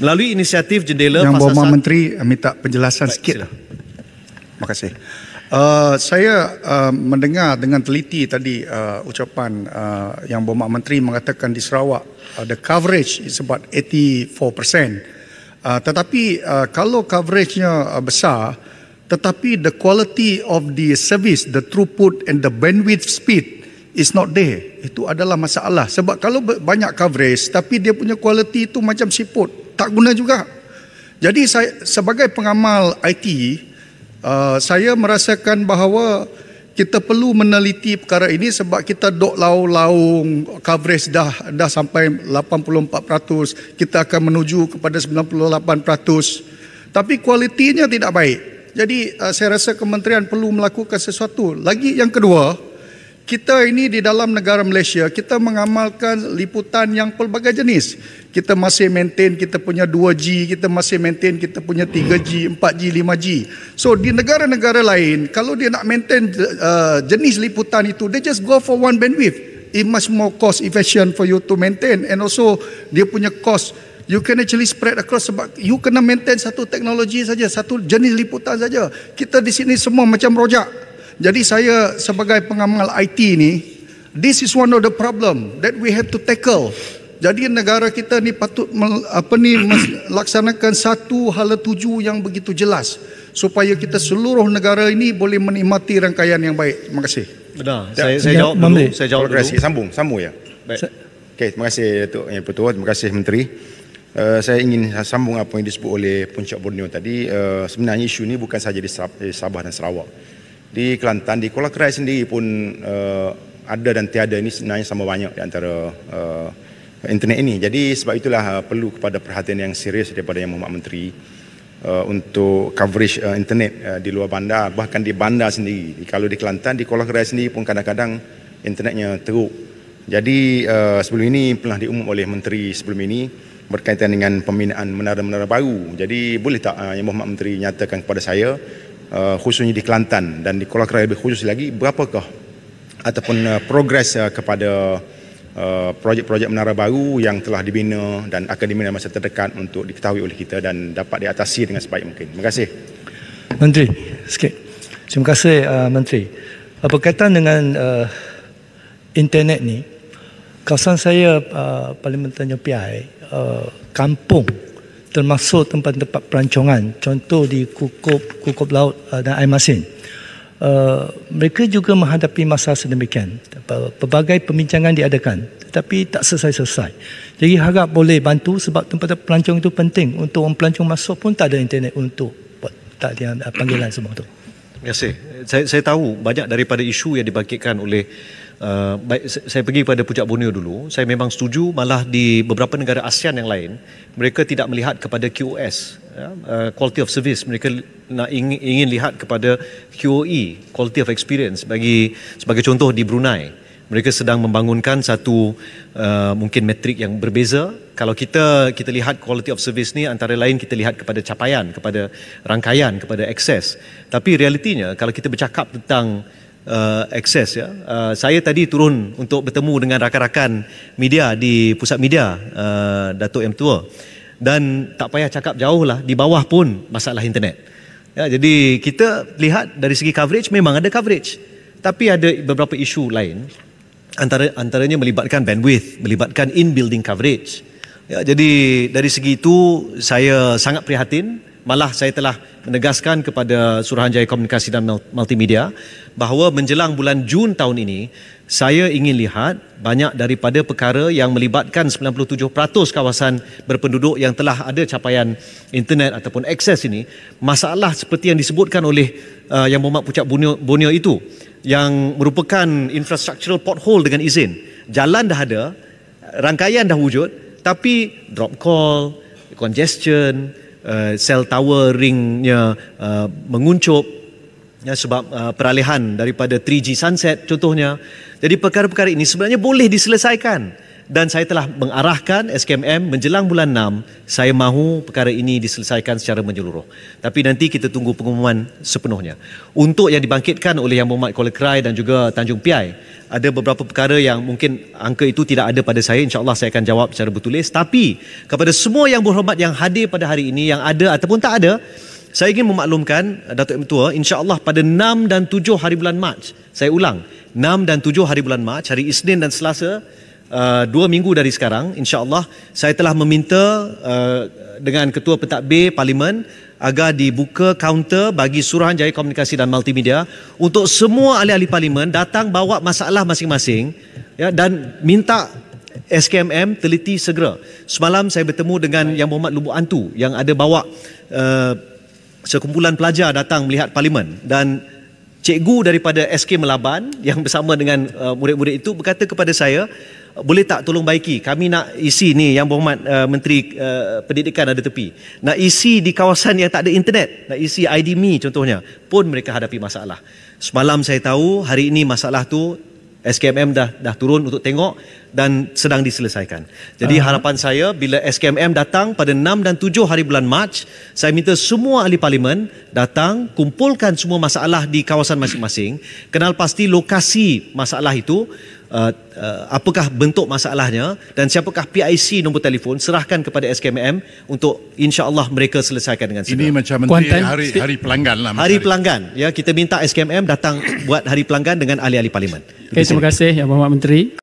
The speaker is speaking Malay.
Melalui inisiatif jendela Yang Bawa saat... Menteri eh, minta penjelasan Baik, sikit. Lah. Terima kasih. Uh, saya uh, mendengar dengan teliti tadi uh, ucapan uh, yang Bawa Menteri mengatakan di Sarawak uh, the coverage is about 84%. Uh, tetapi uh, kalau coveragenya uh, besar tetapi the quality of the service, the throughput and the bandwidth speed is not there. Itu adalah masalah. Sebab kalau banyak coverage tapi dia punya quality itu macam siput tak guna juga. Jadi saya sebagai pengamal IT, uh, saya merasakan bahawa kita perlu meneliti perkara ini sebab kita dok laung-laung coverage dah dah sampai 84%, kita akan menuju kepada 98%. Tapi kualitinya tidak baik. Jadi uh, saya rasa kementerian perlu melakukan sesuatu. Lagi yang kedua, kita ini di dalam negara Malaysia kita mengamalkan liputan yang pelbagai jenis. Kita masih maintain kita punya 2G, kita masih maintain kita punya 3G, 4G, 5G. So di negara-negara lain kalau dia nak maintain uh, jenis liputan itu they just go for one bandwidth. It much more cost efficient for you to maintain and also dia punya cost You can actually spread across sebab you kena maintain satu teknologi saja, satu jenis liputan saja. Kita di sini semua macam rojak. Jadi saya sebagai pengamal IT ini, this is one of the problem that we have to tackle. Jadi negara kita ni patut apa ni melaksanakan satu hal tuju yang begitu jelas supaya kita seluruh negara ini boleh menikmati rangkaian yang baik. Terima kasih. Benar. Ya. Saya, saya, ya, saya jawab dulu. Saya jawab dulu. Sambung, sambung ya. Baik. Okey, terima kasih Datuk Yang eh, Pertua, terima kasih Menteri. Uh, saya ingin sambung apa yang disebut oleh Puncak Borneo tadi. Uh, sebenarnya isu ini bukan sahaja di Sabah dan Sarawak di Kelantan di Kuala Krai sendiri pun uh, ada dan tiada ini sebenarnya sama banyak di antara uh, internet ini. Jadi sebab itulah uh, perlu kepada perhatian yang serius daripada Yang Muhammad Menteri uh, untuk coverage uh, internet uh, di luar bandar bahkan di bandar sendiri. Di, kalau di Kelantan di Kuala Krai sendiri pun kadang-kadang internetnya teruk. Jadi uh, sebelum ini pernah diumum oleh menteri sebelum ini berkaitan dengan pembinaan menara-menara baru. Jadi boleh tak uh, Yang Muhammad Menteri nyatakan kepada saya uh, khususnya di Kelantan dan di Kuala Krai lebih khusus lagi berapakah ataupun uh, progres uh, kepada uh, projek-projek menara baru yang telah dibina dan akan dibina masa terdekat untuk diketahui oleh kita dan dapat diatasi dengan sebaik mungkin. Terima kasih. Menteri, sikit. Terima kasih uh, Menteri. Uh, berkaitan dengan uh, internet ni, kawasan saya uh, Parlimen Tanjung Piai, uh, kampung termasuk tempat-tempat pelancongan contoh di kukup kukup laut uh, dan air masin uh, mereka juga menghadapi masalah sedemikian pelbagai pembincangan diadakan tetapi tak selesai-selesai jadi harap boleh bantu sebab tempat-tempat pelancong itu penting untuk orang pelancong masuk pun tak ada internet untuk buat tak ada uh, panggilan semua tu Terima kasih. Saya, saya tahu banyak daripada isu yang dibangkitkan oleh Eh, baik saya pergi kepada Pucat Borneo dulu, saya memang setuju malah di beberapa negara ASEAN yang lain, mereka tidak melihat kepada QoS, ya, uh, quality of service, mereka nak ingin, ingin lihat kepada QoE, quality of experience bagi sebagai contoh di Brunei. Mereka sedang membangunkan satu uh, mungkin metrik yang berbeza. Kalau kita kita lihat quality of service ni antara lain kita lihat kepada capaian, kepada rangkaian, kepada akses. Tapi realitinya kalau kita bercakap tentang uh, akses ya. Uh, saya tadi turun untuk bertemu dengan rakan-rakan media di pusat media uh, Datuk M Tua dan tak payah cakap jauh lah di bawah pun masalah internet. Ya, jadi kita lihat dari segi coverage memang ada coverage tapi ada beberapa isu lain antara antaranya melibatkan bandwidth, melibatkan in building coverage. Ya, jadi dari segi itu saya sangat prihatin. Malah saya telah menegaskan kepada Suruhanjaya Komunikasi dan Multimedia bahawa menjelang bulan Jun tahun ini, saya ingin lihat banyak daripada perkara yang melibatkan 97% kawasan berpenduduk yang telah ada capaian internet ataupun akses ini, masalah seperti yang disebutkan oleh uh, Yang Mohd Pucat Bonio Bunio itu yang merupakan infrastructural pothole dengan izin. Jalan dah ada, rangkaian dah wujud, tapi drop call, congestion, uh, cell tower ringnya uh, menguncup ya, sebab uh, peralihan daripada 3G sunset contohnya. Jadi perkara-perkara ini sebenarnya boleh diselesaikan dan saya telah mengarahkan SKMM menjelang bulan 6 saya mahu perkara ini diselesaikan secara menyeluruh tapi nanti kita tunggu pengumuman sepenuhnya untuk yang dibangkitkan oleh Yang Berhormat Kerai dan juga Tanjung Piai ada beberapa perkara yang mungkin angka itu tidak ada pada saya insyaallah saya akan jawab secara bertulis tapi kepada semua yang berhormat yang hadir pada hari ini yang ada ataupun tak ada saya ingin memaklumkan eh, Datuk Mentua insyaallah pada 6 dan 7 hari bulan Mac saya ulang 6 dan 7 hari bulan Mac hari Isnin dan Selasa Uh, dua minggu dari sekarang insyaallah saya telah meminta uh, dengan ketua pentadbir parlimen agar dibuka kaunter bagi Suruhanjaya Komunikasi dan Multimedia untuk semua ahli-ahli parlimen datang bawa masalah masing-masing ya dan minta SKMM teliti segera. Semalam saya bertemu dengan Yang Berhormat Lubuk Antu yang ada bawa uh, sekumpulan pelajar datang melihat parlimen dan cikgu daripada SK Melaban yang bersama dengan uh, murid-murid itu berkata kepada saya boleh tak tolong baiki kami nak isi ni yang berhormat uh, menteri uh, pendidikan ada tepi nak isi di kawasan yang tak ada internet nak isi IDMI contohnya pun mereka hadapi masalah semalam saya tahu hari ini masalah tu SKMM dah dah turun untuk tengok dan sedang diselesaikan. Jadi uh harapan saya bila SKMM datang pada 6 dan 7 hari bulan Mac, saya minta semua ahli parlimen datang kumpulkan semua masalah di kawasan masing-masing, kenal pasti lokasi masalah itu, Uh, uh, apakah bentuk masalahnya dan siapakah PIC nombor telefon serahkan kepada SKMM untuk insya-Allah mereka selesaikan dengan segera. Ini macam menteri hari hari pelanggan lah. Hari, hari pelanggan ya kita minta SKMM datang buat hari pelanggan dengan ahli-ahli parlimen. Okay, terima kasih ya Bapak Menteri.